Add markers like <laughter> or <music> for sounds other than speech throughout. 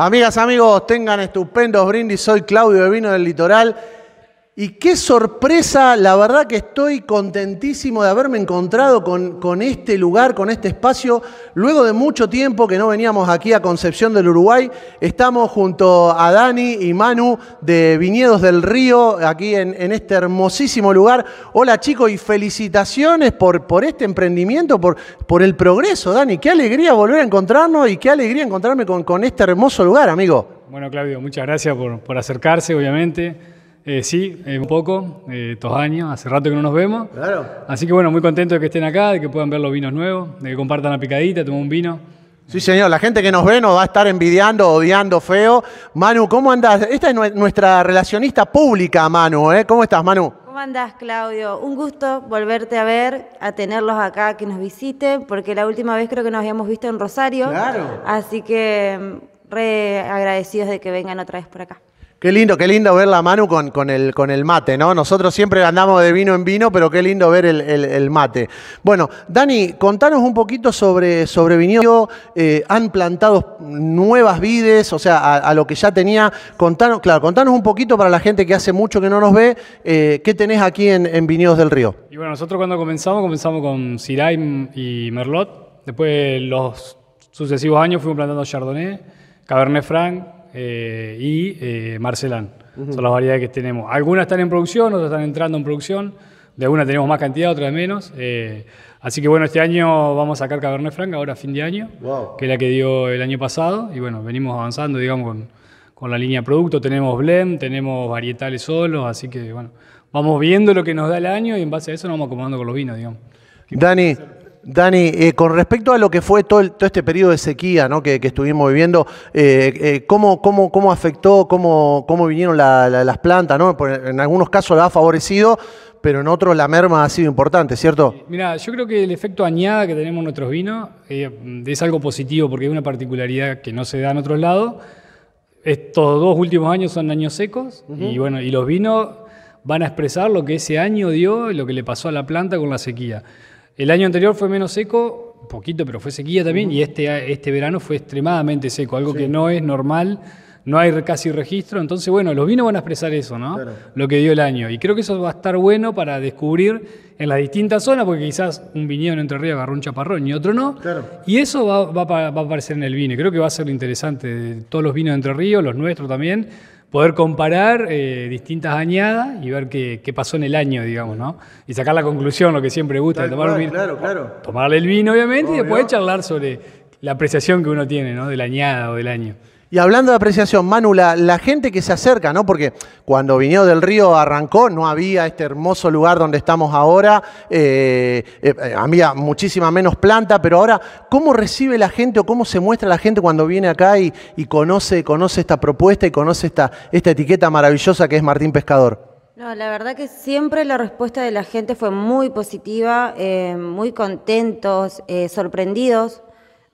Amigas, amigos, tengan estupendos brindis. Soy Claudio de Vino del Litoral y qué sorpresa, la verdad que estoy contentísimo de haberme encontrado con, este lugar, con este espacio. Luego de mucho tiempo que no veníamos aquí a Concepción del Uruguay, estamos junto a Dani y Manu de Viñedos del Río, aquí en, este hermosísimo lugar. Hola chicos y felicitaciones por, este emprendimiento, por, el progreso, Dani. Qué alegría volver a encontrarnos y qué alegría encontrarme con, este hermoso lugar, amigo. Bueno, Claudio, muchas gracias por acercarse, obviamente. Eh, sí, eh, un poco, eh, dos años, hace rato que no nos vemos. Claro. Así que bueno, muy contento de que estén acá, de que puedan ver los vinos nuevos, de que compartan la picadita, tomen un vino. Sí, señor, la gente que nos ve nos va a estar envidiando, odiando feo. Manu, ¿cómo andás? Esta es nuestra relacionista pública, Manu, ¿eh? ¿Cómo estás, Manu? ¿Cómo andás, Claudio? Un gusto volverte a ver, a tenerlos acá, que nos visiten, porque la última vez creo que nos habíamos visto en Rosario. Claro. Así que mm, re agradecidos de que vengan otra vez por acá. Qué lindo, qué lindo ver la Manu con, el, mate, ¿no? Nosotros siempre andamos de vino en vino, pero qué lindo ver el, mate. Bueno, Dani, contanos un poquito sobre, sobre del Eh, han plantado nuevas vides, o sea, a, lo que ya tenía. Contanos, claro, contanos un poquito para la gente que hace mucho que no nos ve, eh, ¿qué tenés aquí en, en del Río? Y bueno, nosotros cuando comenzamos, comenzamos con Siray y Merlot. Después, los sucesivos años, fuimos plantando Chardonnay, Cabernet Franc, eh, y eh, Marcelán. Son las variedades que tenemos. Algunas están en producción, otras están entrando en producción. De algunas tenemos más cantidad, otras menos. Eh, así que bueno, este año vamos a sacar Cabernet Franc, ahora fin de año, que es la que dio el año pasado. Y bueno, venimos avanzando, digamos, con, la línea producto. Tenemos blend, tenemos varietales solos, así que bueno, vamos viendo lo que nos da el año y en base a eso nos vamos acomodando con los vinos, digamos. Dani, Dani, eh, con respecto a lo que fue todo, este periodo de sequía ¿no? que, estuvimos viviendo, eh, eh, ¿cómo, afectó, cómo, cómo vinieron las plantas? ¿no? En algunos casos la ha favorecido, pero en otros la merma ha sido importante, ¿cierto? Mira, yo creo que el efecto añada que tenemos en nuestros vinos es algo positivo porque hay una particularidad que no se da en otros lados. Estos dos últimos años son años secos y bueno, y los vinos van a expresar lo que ese año dio, y lo que le pasó a la planta con la sequía. El año anterior fue menos seco, poquito, pero fue sequía también, y este, este verano fue extremadamente seco, algo que no es normal, no hay casi registro, entonces bueno, los vinos van a expresar eso, ¿no? Lo que dio el año, y creo que eso va a estar bueno para descubrir en las distintas zonas, porque quizás un viñedo en Entre Ríos agarró un chaparrón y otro no, y eso va, a aparecer en el vino, creo que va a ser interesante de todos los vinos de Entre Ríos, los nuestros también poder comparar eh, distintas añadas y ver qué, pasó en el año, digamos, ¿no? Y sacar la conclusión, lo que siempre gusta, tomar vino. claro, claro. tomarle el vino, obviamente, y después charlar sobre la apreciación que uno tiene, ¿no? De la añada o del año. Y hablando de apreciación, Manu, la, gente que se acerca, ¿no? Porque cuando vino del Río arrancó, no había este hermoso lugar donde estamos ahora, eh, eh, eh, había muchísima menos planta, pero ahora, ¿cómo recibe la gente o cómo se muestra la gente cuando viene acá y, conoce, conoce esta propuesta y conoce esta, esta etiqueta maravillosa que es Martín Pescador? No, la verdad que siempre la respuesta de la gente fue muy positiva, muy contentos, sorprendidos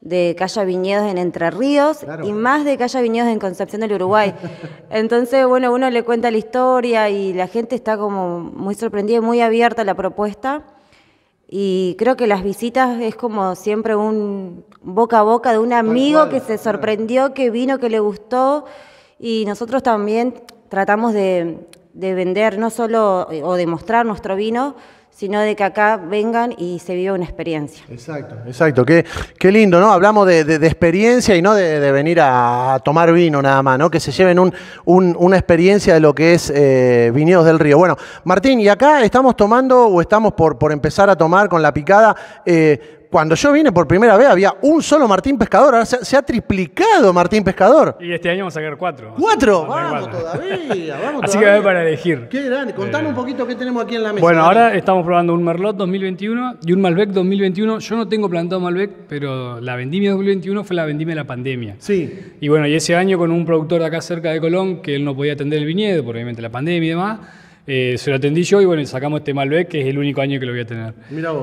de Calla viñedos en Entre Ríos y más de Calla viñedos en Concepción del Uruguay. <laughs> Entonces, bueno, uno le cuenta la historia y la gente está como muy sorprendida y muy abierta a la propuesta. Y creo que las visitas es como siempre un boca a boca de un amigo que se sorprendió, que vino, que le gustó. Y nosotros también tratamos de, de vender no solo o de mostrar nuestro vino, sino de que acá vengan y se viva una experiencia. Exacto, exacto. Qué, qué lindo, ¿no? Hablamos de, experiencia y no de, venir a tomar vino nada más, ¿no? Que se lleven un, una experiencia de lo que es eh, Viñedos del Río. Bueno, Martín, y acá estamos tomando o estamos por, por empezar a tomar con la picada. Eh, cuando yo vine por primera vez había un solo Martín Pescador, ahora se, ha triplicado Martín Pescador. Y este año vamos a sacar cuatro. ¿Cuatro? Vamos, vamos todavía, <laughs> Así que voy para elegir. Qué grande, eh, contame un poquito qué tenemos aquí en la mesa. Bueno, ahora estamos probando un Merlot 2021 y un Malbec 2021. Yo no tengo plantado Malbec, pero la vendimia 2021 fue la vendimia de la pandemia. Sí. Y bueno, y ese año con un productor de acá cerca de Colón, que él no podía atender el viñedo, por obviamente la pandemia y demás eh, se lo atendí yo y bueno, sacamos este Malbec, que es el único año que lo voy a tener.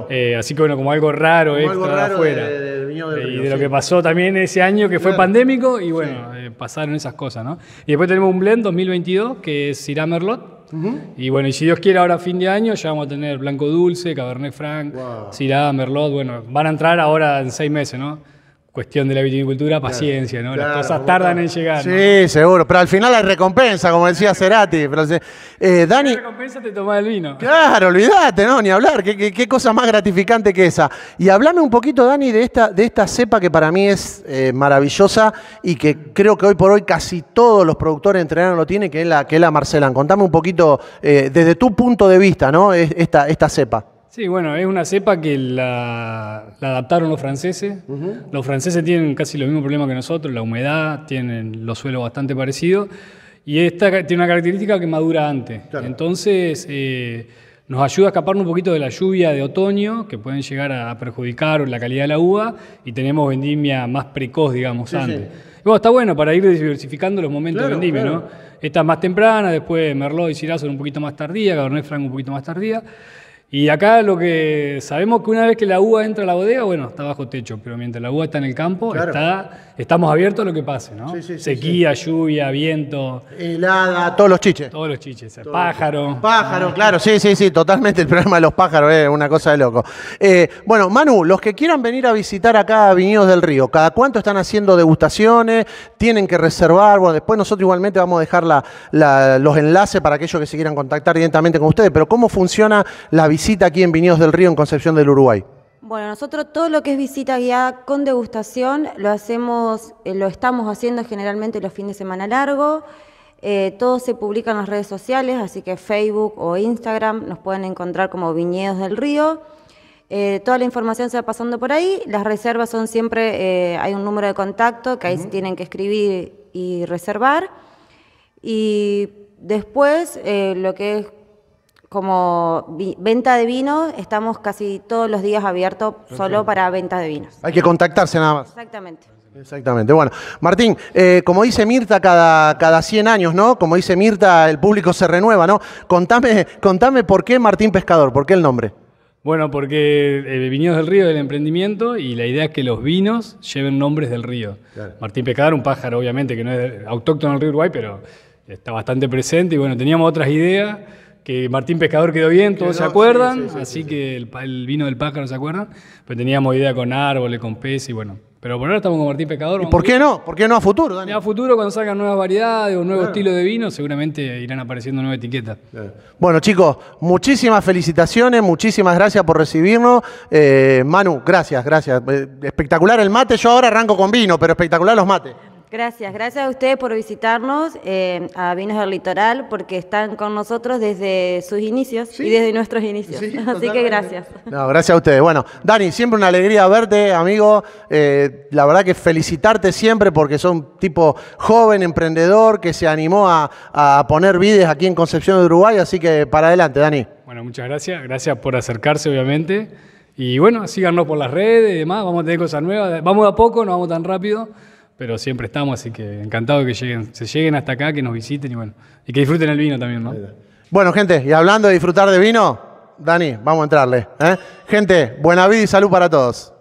Eh, así que bueno, como algo raro extra algo afuera. De, eh, y de lo que pasó también ese año que fue pandémico y bueno, pasaron esas cosas, ¿no? Y después tenemos un blend 2022 que es Syrah Merlot. Y bueno, y si Dios quiere, ahora fin de año ya vamos a tener Blanco Dulce, Cabernet Franc, wow. Syrah, Merlot. Bueno, van a entrar ahora en seis meses, ¿no? cuestión de la viticultura, paciencia, ¿no? Las cosas tardan en llegar. Sí, seguro. Pero al final hay recompensa, como decía Cerati. Eh, Dani. La recompensa te tomás el vino. Claro, olvídate, ¿no? Ni hablar. ¿Qué, cosa más gratificante que esa. Y hablame un poquito, Dani, de esta, de esta cepa que para mí es eh, maravillosa y que creo que hoy por hoy casi todos los productores entrenaron lo tienen, que es la, que la Marcelan. Contame un poquito, eh, desde tu punto de vista, ¿no? Esta, esta cepa. Sí, bueno, es una cepa que la, adaptaron los franceses. Los franceses tienen casi los mismos problemas que nosotros, la humedad, tienen los suelos bastante parecidos. Y esta tiene una característica que madura antes. Entonces, eh, nos ayuda a escaparnos un poquito de la lluvia de otoño, que pueden llegar a perjudicar la calidad de la uva, y tenemos vendimia más precoz, digamos, antes. bueno, está bueno para ir diversificando los momentos de vendimia, ¿no? Esta es más temprana, después Merlot y Syrah son un poquito más tardía, Cabernet Franc un poquito más tardía. Y acá lo que sabemos que una vez que la uva entra a la bodega, bueno, está bajo techo, pero mientras la uva está en el campo, estamos abiertos a lo que pase, ¿no? Sequía, lluvia, viento. Helada, todos los chiches. Todos los chiches, pájaro. Pájaro, claro, sí, sí, sí, totalmente el problema de los pájaros es una cosa de loco. Eh, bueno, Manu, los que quieran venir a visitar acá a Viñedos del Río, ¿cada cuánto están haciendo degustaciones? ¿Tienen que reservar? Bueno, después nosotros igualmente vamos a dejar los enlaces para aquellos que se quieran contactar directamente con ustedes, pero ¿cómo funciona la visita? visita aquí en Viñedos del Río, en Concepción del Uruguay? Bueno, nosotros todo lo que es visita guiada con degustación lo hacemos, eh, lo estamos haciendo generalmente los fines de semana largo. Eh, todo se publica en las redes sociales, así que Facebook o Instagram nos pueden encontrar como Viñedos del Río. Eh, toda la información se va pasando por ahí. Las reservas son siempre, hay un número de contacto que ahí tienen que escribir y reservar. Y después, lo que es como venta de vino, estamos casi todos los días abiertos solo para venta de vinos. Hay que contactarse nada más. Exactamente. Exactamente. Bueno, Martín, eh, como dice Mirta, cada, cada 100 años, ¿no? Como dice Mirta, el público se renueva, ¿no? Contame, contame por qué Martín Pescador, por qué el nombre. Bueno, porque eh, del Río del emprendimiento y la idea es que los vinos lleven nombres del río. Martín Pescador, un pájaro, obviamente, que no es autóctono del río Uruguay, pero está bastante presente. Y bueno, teníamos otras ideas que Martín Pescador quedó bien, todos se acuerdan, así que el, vino del pájaro se acuerdan, pero pues teníamos idea con árboles, con peces y bueno. Pero por ahora estamos con Martín Pescador. ¿Y por qué no? ¿Por qué no a futuro, Dani? A futuro, cuando salgan nuevas variedades o nuevos estilos de vino, seguramente irán apareciendo nuevas etiquetas. Eh. Bueno, chicos, muchísimas felicitaciones, muchísimas gracias por recibirnos. Eh, Manu, gracias, gracias. Eh, espectacular el mate. Yo ahora arranco con vino, pero espectacular los mates. Gracias, gracias a ustedes por visitarnos eh, a Vinos del Litoral porque están con nosotros desde sus inicios y desde nuestros inicios. <laughs> Así que gracias. gracias a ustedes. Bueno, Dani, siempre una alegría verte, amigo. Eh, la verdad que felicitarte siempre porque sos un tipo joven, emprendedor, que se animó a, a poner vides aquí en Concepción de Uruguay. Así que para adelante, Dani. Bueno, muchas gracias. Gracias por acercarse, obviamente. Y bueno, síganos por las redes y demás. Vamos a tener cosas nuevas. Vamos a poco, no vamos tan rápido pero siempre estamos, así que encantado que lleguen, se lleguen hasta acá, que nos visiten y bueno, y que disfruten el vino también, ¿no? Bueno, gente, y hablando de disfrutar de vino, Dani, vamos a entrarle. ¿eh? Gente, buena vida y salud para todos.